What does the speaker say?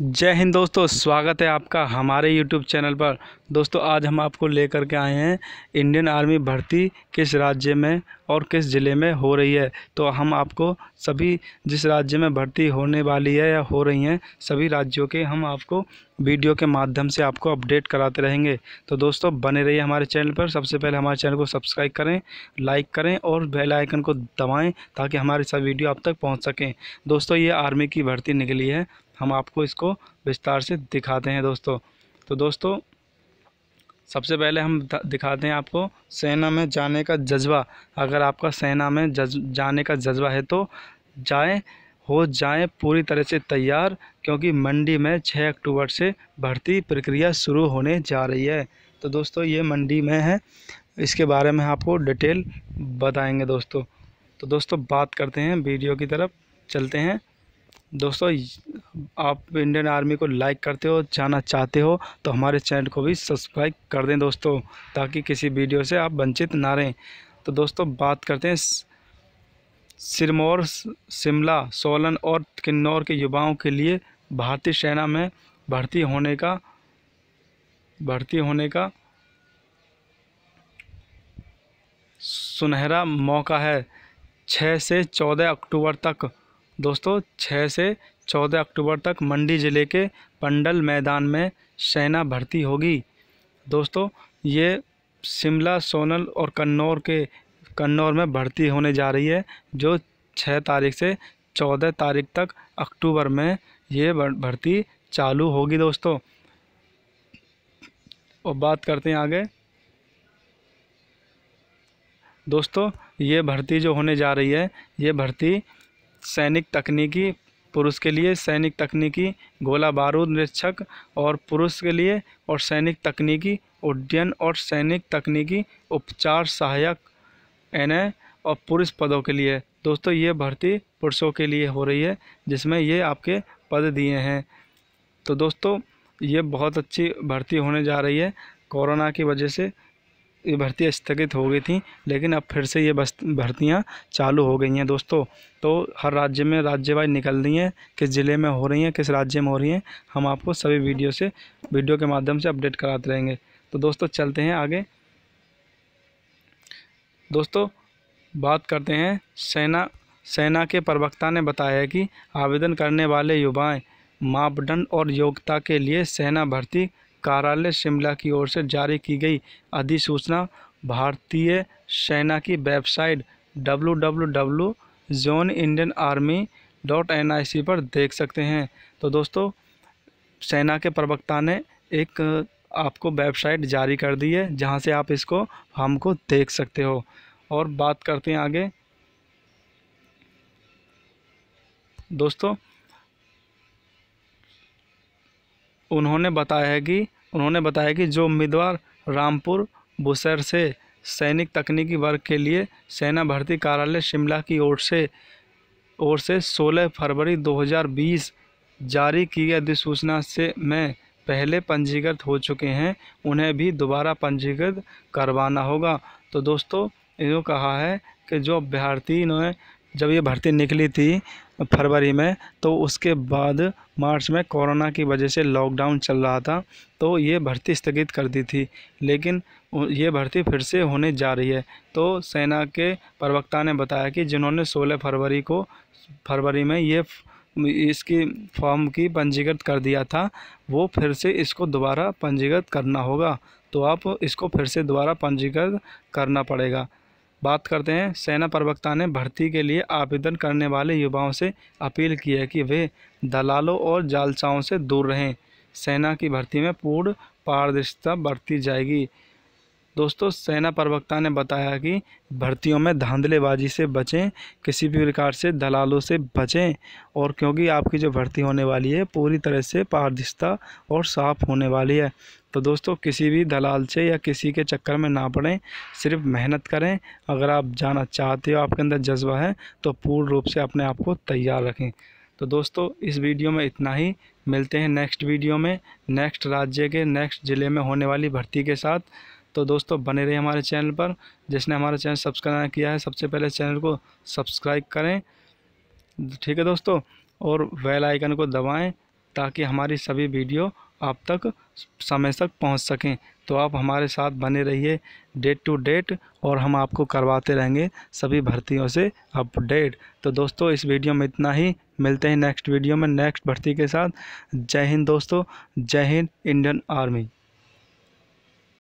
जय हिंद दोस्तों स्वागत है आपका हमारे यूट्यूब चैनल पर दोस्तों आज हम आपको लेकर के आए हैं इंडियन आर्मी भर्ती किस राज्य में और किस ज़िले में हो रही है तो हम आपको सभी जिस राज्य में भर्ती होने वाली है या हो रही हैं सभी राज्यों के हम आपको वीडियो के माध्यम से आपको अपडेट कराते रहेंगे तो दोस्तों बने रहिए हमारे चैनल पर सबसे पहले हमारे चैनल को सब्सक्राइब करें लाइक करें और बेल आइकन को दबाएं ताकि हमारे सब वीडियो आप तक पहुंच सकें दोस्तों ये आर्मी की भर्ती निकली है हम आपको इसको विस्तार से दिखाते हैं दोस्तों तो दोस्तों सबसे पहले हम दिखाते हैं आपको सेना में जाने का जज्बा अगर आपका सेना में जज जाने का जज्बा है तो जाएं हो जाएं पूरी तरह से तैयार क्योंकि मंडी में 6 अक्टूबर से भर्ती प्रक्रिया शुरू होने जा रही है तो दोस्तों ये मंडी में है इसके बारे में आपको डिटेल बताएंगे दोस्तों तो दोस्तों बात करते हैं वीडियो की तरफ चलते हैं दोस्तों आप इंडियन आर्मी को लाइक करते हो जाना चाहते हो तो हमारे चैनल को भी सब्सक्राइब कर दें दोस्तों ताकि किसी वीडियो से आप वंचित ना रहें तो दोस्तों बात करते हैं सिरमौर शिमला सोलन और किन्नौर के युवाओं के लिए भारतीय सेना में भर्ती होने का भर्ती होने का सुनहरा मौका है छः से चौदह अक्टूबर तक दोस्तों छः से चौदह अक्टूबर तक मंडी ज़िले के पंडल मैदान में सेना भर्ती होगी दोस्तों ये शिमला सोनल और कन्नौर के कन्नौर में भर्ती होने जा रही है जो छः तारीख से चौदह तारीख तक अक्टूबर में ये भर्ती चालू होगी दोस्तों और बात करते हैं आगे दोस्तों ये भर्ती जो होने जा रही है ये भर्ती सैनिक तकनीकी पुरुष के लिए सैनिक तकनीकी गोला बारूद निरीक्षक और पुरुष के लिए और सैनिक तकनीकी उड्डयन और सैनिक तकनीकी उपचार सहायक एन और पुरुष पदों के लिए दोस्तों ये भर्ती पुरुषों के लिए हो रही है जिसमें ये आपके पद दिए हैं तो दोस्तों ये बहुत अच्छी भर्ती होने जा रही है कोरोना की वजह से ये भर्ती स्थगित हो गई थी लेकिन अब फिर से ये बस भर्तियाँ चालू हो गई हैं दोस्तों तो हर राज्य में राज्य वाइज निकल रही हैं किस ज़िले में हो रही हैं किस राज्य में हो रही हैं हम आपको सभी वीडियो से वीडियो के माध्यम से अपडेट कराते रहेंगे तो दोस्तों चलते हैं आगे दोस्तों बात करते हैं सेना सेना के प्रवक्ता ने बताया कि आवेदन करने वाले युवाएं मापदंड और योग्यता के लिए सेना भर्ती कार्यालय शिमला की ओर से जारी की गई अधिसूचना भारतीय सेना की website W W W join Indian army dot N I C पर देख सकते हैं तो दोस्तों सेना के प्रवक्ता ने एक आपको वेबसाइट जारी कर दी है जहां से आप इसको हमको देख सकते हो और बात करते हैं आगे दोस्तों उन्होंने बताया है कि उन्होंने बताया कि जो उम्मीदवार रामपुर बुसैर से सैनिक तकनीकी वर्ग के लिए सेना भर्ती कार्यालय शिमला की ओर से ओर से 16 फरवरी 2020 जारी की गई अधिसूचना से में पहले पंजीकृत हो चुके हैं उन्हें भी दोबारा पंजीकृत करवाना होगा तो दोस्तों इन्होंने कहा है कि जो अभ्यर्थी ने जब ये भर्ती निकली थी फरवरी में तो उसके बाद मार्च में कोरोना की वजह से लॉकडाउन चल रहा था तो ये भर्ती स्थगित कर दी थी लेकिन ये भर्ती फिर से होने जा रही है तो सेना के प्रवक्ता ने बताया कि जिन्होंने 16 फरवरी को फरवरी में ये इसकी फॉर्म की पंजीकृत कर दिया था वो फिर से इसको दोबारा पंजीकृत करना होगा तो आप इसको फिर से दोबारा पंजीकृत करना पड़ेगा बात करते हैं सेना प्रवक्ता ने भर्ती के लिए आवेदन करने वाले युवाओं से अपील की है कि वे दलालों और जालसाओं से दूर रहें सेना की भर्ती में पूर्ण पारदर्शिता बरती जाएगी दोस्तों सेना प्रवक्ता ने बताया कि भर्तियों में धांधलेबाजी से बचें किसी भी प्रकार से दलालों से बचें और क्योंकि आपकी जो भर्ती होने वाली है पूरी तरह से पारदर्शिता और साफ होने वाली है तो दोस्तों किसी भी दलाल से या किसी के चक्कर में ना पड़ें सिर्फ मेहनत करें अगर आप जाना चाहते हो आपके अंदर जज्बा है तो पूर्ण रूप से अपने आप को तैयार रखें तो दोस्तों इस वीडियो में इतना ही मिलते हैं नेक्स्ट वीडियो में नेक्स्ट राज्य के नेक्स्ट ज़िले में होने वाली भर्ती के साथ तो दोस्तों बने रहे हमारे चैनल पर जिसने हमारा चैनल सब्सक्राइब किया है सबसे पहले चैनल को सब्सक्राइब करें ठीक है दोस्तों और वेल आइकन को दबाएं ताकि हमारी सभी वीडियो आप तक समय तक पहुंच सकें तो आप हमारे साथ बने रहिए डेट टू डेट और हम आपको करवाते रहेंगे सभी भर्तियों से अपडेट तो दोस्तों इस वीडियो में इतना ही मिलते हैं नेक्स्ट वीडियो में नेक्स्ट भर्ती के साथ जय हिंद दोस्तों जय हिंद इंडियन आर्मी